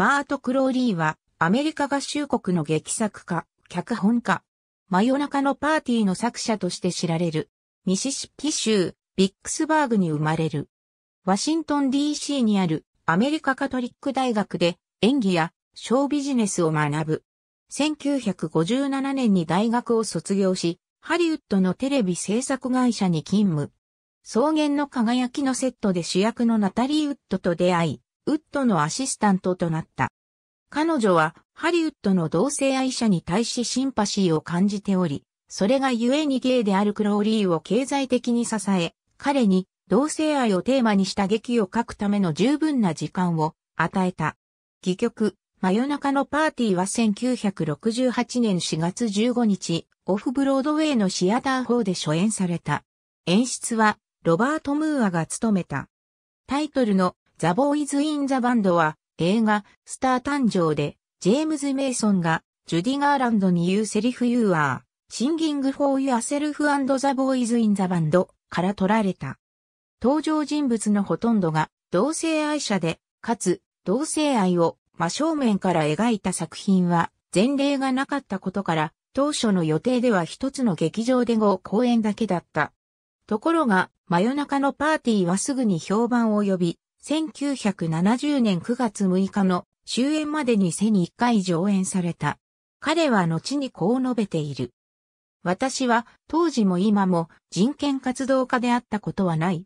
マート・クローリーは、アメリカ合衆国の劇作家、脚本家、真夜中のパーティーの作者として知られる、ミシシッピ州、ビックスバーグに生まれる。ワシントン DC にあるアメリカカトリック大学で演技やショービジネスを学ぶ。1957年に大学を卒業し、ハリウッドのテレビ制作会社に勤務。草原の輝きのセットで主役のナタリー・ウッドと出会い、ウッドのアシスタントとなった。彼女はハリウッドの同性愛者に対しシンパシーを感じており、それが故にゲイであるクローリーを経済的に支え、彼に同性愛をテーマにした劇を書くための十分な時間を与えた。戯曲、真夜中のパーティーは1968年4月15日、オフブロードウェイのシアター法で初演された。演出はロバート・ムーアが務めた。タイトルのザ・ボーイズ・イン・ザ・バンドは映画スター誕生でジェームズ・メイソンがジュディ・ガーランドに言うセリフユーアー、シンギング・フォー・ユア・セルフ・ e b o ザ・ボーイズ・イン・ザ・バンドから取られた。登場人物のほとんどが同性愛者で、かつ同性愛を真正面から描いた作品は前例がなかったことから当初の予定では一つの劇場で5公演だけだった。ところが真夜中のパーティーはすぐに評判を呼び、1970年9月6日の終演までに背に1回上演された。彼は後にこう述べている。私は当時も今も人権活動家であったことはない。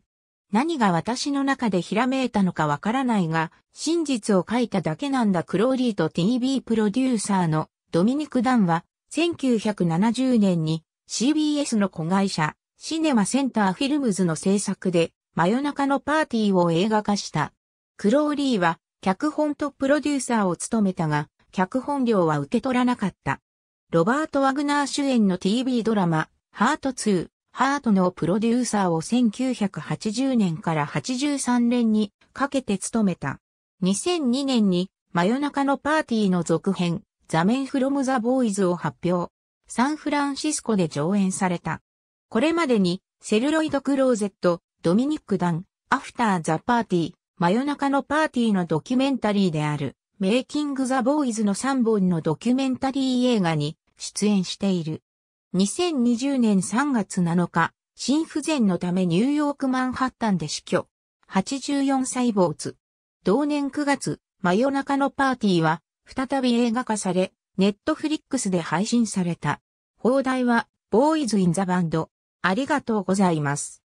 何が私の中でひらめいたのかわからないが、真実を書いただけなんだクローリーと TV プロデューサーのドミニク・ダンは、1970年に CBS の子会社、シネマセンターフィルムズの制作で、真夜中のパーティーを映画化した。クローリーは脚本とプロデューサーを務めたが、脚本料は受け取らなかった。ロバート・ワグナー主演の TV ドラマ、ハート2、ハートのプロデューサーを1980年から83年にかけて務めた。2002年に真夜中のパーティーの続編、ザメンフロムザボーイズを発表。サンフランシスコで上演された。これまでにセルロイドクローゼット、ドミニック・ダン、アフター・ザ・パーティー、真夜中のパーティーのドキュメンタリーである、メイキング・ザ・ボーイズの3本のドキュメンタリー映画に出演している。2020年3月7日、心不全のためニューヨークマンハッタンで死去。84歳ツ同年9月、真夜中のパーティーは、再び映画化され、ネットフリックスで配信された。放題は、ボーイズ・イン・ザ・バンド。ありがとうございます。